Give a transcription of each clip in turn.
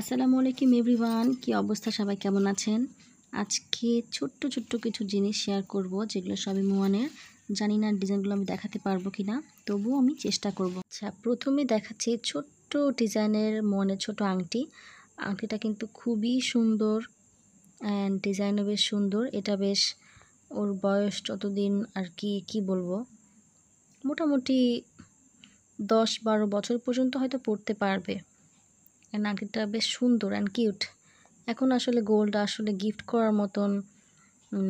আসসালামু আলাইকুম এভরিওয়ান কি অবস্থা সবাই কেমন আছেন আজকে ছোট্ট ছোট্ট কিছু জিনিস শেয়ার করব যেগুলো সবই মোয়ানের জানি না ডিজাইনগুলো আমি দেখাতে পারবো কি না তবুও আমি চেষ্টা করব আচ্ছা প্রথমে দেখাচ্ছি ছোট্ট ডিজাইনের মোয়ানের ছোট আংটি আংটিটা কিন্তু খুবই সুন্দর অ্যান্ড ডিজাইনও বেশ সুন্দর এটা বেশ ওর বয়স যতদিন আর কি কি বলবো মোটামুটি দশ বারো বছর পর্যন্ত হয়তো পড়তে পারবে আংটিটা বেশ সুন্দর অ্যান্ড কিউট এখন আসলে গোল্ড আসলে গিফট করার মতন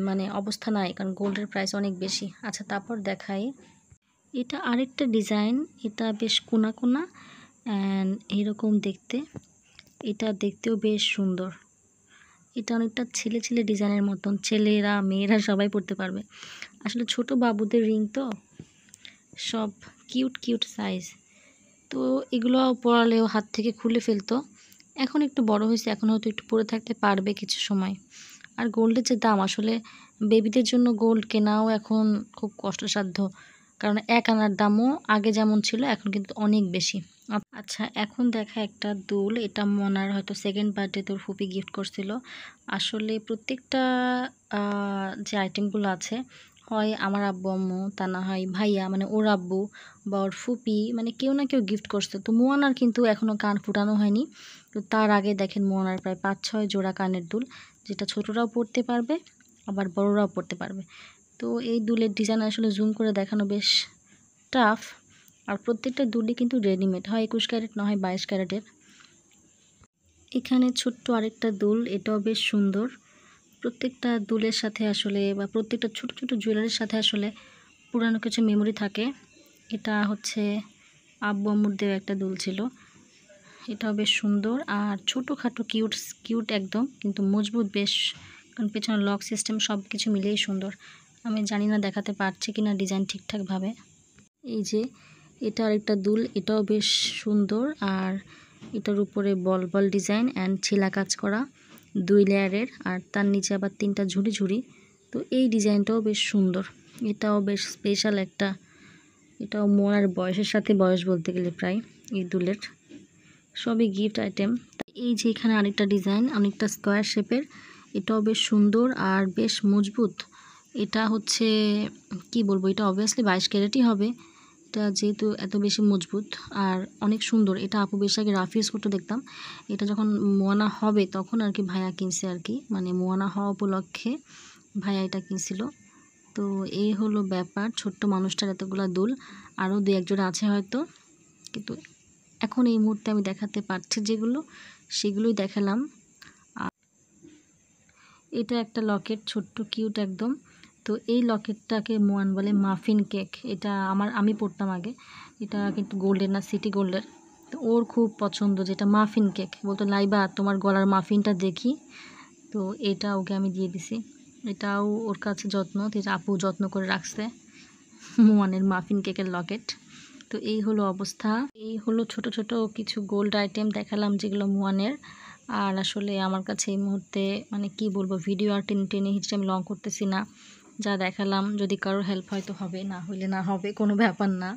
মানে অবস্থা নাই কারণ গোল্ডের প্রাইস অনেক বেশি আচ্ছা তারপর দেখাই এটা আরেকটা ডিজাইন এটা বেশ কোনা কোনা অ্যান্ড এরকম দেখতে এটা দেখতেও বেশ সুন্দর এটা অনেকটা ছেলে ছেলে ডিজাইনের মতন ছেলেরা মেয়েরা সবাই পড়তে পারবে আসলে ছোট বাবুদের রিং তো সব কিউট কিউট সাইজ তো এগুলো পড়ালেও হাত থেকে খুলে ফেলতো এখন একটু বড় হয়েছে এখন হয়তো একটু পরে থাকতে পারবে কিছু সময় আর গোল্ডের যে দাম আসলে বেবিদের জন্য গোল্ড কেনাও এখন খুব কষ্টসাধ্য কারণ এক আনার দামও আগে যেমন ছিল এখন কিন্তু অনেক বেশি আচ্ছা এখন দেখা একটা দুল এটা মনার হয়তো সেকেন্ড বার্থডে তোর ফুপি গিফট করছিল আসলে প্রত্যেকটা যে আইটেমগুলো আছে হয় আমার আব্বু আম্মু তা না হয় ভাইয়া মানে ওর আব্বু বা ওর ফুপি মানে কেউ না কেউ গিফট করছে তো মোয়ানার কিন্তু এখনও কান ফুটানো হয়নি তো তার আগে দেখেন মোয়ানার প্রায় পাঁচ ছয় জোড়া কানের দুল যেটা ছোটরাও পড়তে পারবে আবার বড়রাও পড়তে পারবে তো এই দুলের ডিজাইন আসলে জুম করে দেখানো বেশ টাফ আর প্রত্যেকটা দুলই কিন্তু রেডিমেড হয় একুশ ক্যারেট না হয় বাইশ ক্যারেটের এখানে ছোট্ট আরেকটা দুল এটাও বেশ সুন্দর প্রত্যেকটা দুলের সাথে আসলে বা প্রত্যেকটা ছোট ছোট জুয়েলারির সাথে আসলে পুরানো কিছু মেমোরি থাকে এটা হচ্ছে আব্বু দেওয়া একটা দুল ছিল এটাও বেশ সুন্দর আর ছোটোখাটো কিউট কিউট একদম কিন্তু মজবুত বেশ কারণ পেছনে লক সিস্টেম সব কিছু মিলিয়েই সুন্দর আমি জানি না দেখাতে পারছি কি না ডিজাইন ঠিকঠাকভাবে এই যে এটা আরেকটা দুল এটাও বেশ সুন্দর আর এটার উপরে বল বল ডিজাইন অ্যান্ড ছিলা কাজ করা দুই লেয়ারের আর তার নিচে আবার তিনটা ঝুড়ি ঝুড়ি তো এই ডিজাইনটাও বেশ সুন্দর এটাও বেশ স্পেশাল একটা এটাও মোনার বয়সের সাথে বয়স বলতে গেলে প্রায় এই দুলের সবই গিফট আইটেম এই যে এখানে আরেকটা ডিজাইন অনেকটা স্কোয়ার শেপের এটাও বেশ সুন্দর আর বেশ মজবুত এটা হচ্ছে কি বলবো এটা অবভিয়াসলি বাইশ ক্যারেটই হবে এটা যেহেতু এত বেশি মজবুত আর অনেক সুন্দর এটা আপু বেশ আগে রাফ ইউজ করতে দেখতাম এটা যখন মোয়ানা হবে তখন আর কি ভাইয়া কিনছে আর কি মানে মোয়ানা হওয়া উপলক্ষে ভাইয়া এটা কিনছিল তো এই হলো ব্যাপার ছোট্ট মানুষটার এতগুলো দুল আরও দু একজোড়া আছে হয়তো কিন্তু এখন এই মুহূর্তে আমি দেখাতে পারছি যেগুলো সেগুলোই দেখালাম এটা একটা লকেট ছোট্ট কিউট একদম তো এই লকেটটাকে মোয়ান বলে মাফিন কেক এটা আমার আমি পড়তাম আগে এটা কিন্তু গোল্ডের না সিটি গোল্ডের তো ওর খুব পছন্দ যেটা মাফিন কেক বলতো লাইবা তোমার গলার মাফিনটা দেখি তো এটা ওকে আমি দিয়ে দিছি এটাও ওর কাছে যত্ন এটা আপু যত্ন করে রাখছে মোয়ানের মাফিন কেকের লকেট তো এই হলো অবস্থা এই হলো ছোট ছোট কিছু গোল্ড আইটেম দেখালাম যেগুলো মোয়ানের আর আসলে আমার কাছে এই মুহূর্তে মানে কি বলবো ভিডিও আর টেনে টেনে হিসেবে আমি লং করতেছি না যা দেখালাম যদি কারোর হেল্প হয়তো হবে না হলে না হবে কোনো ব্যাপার না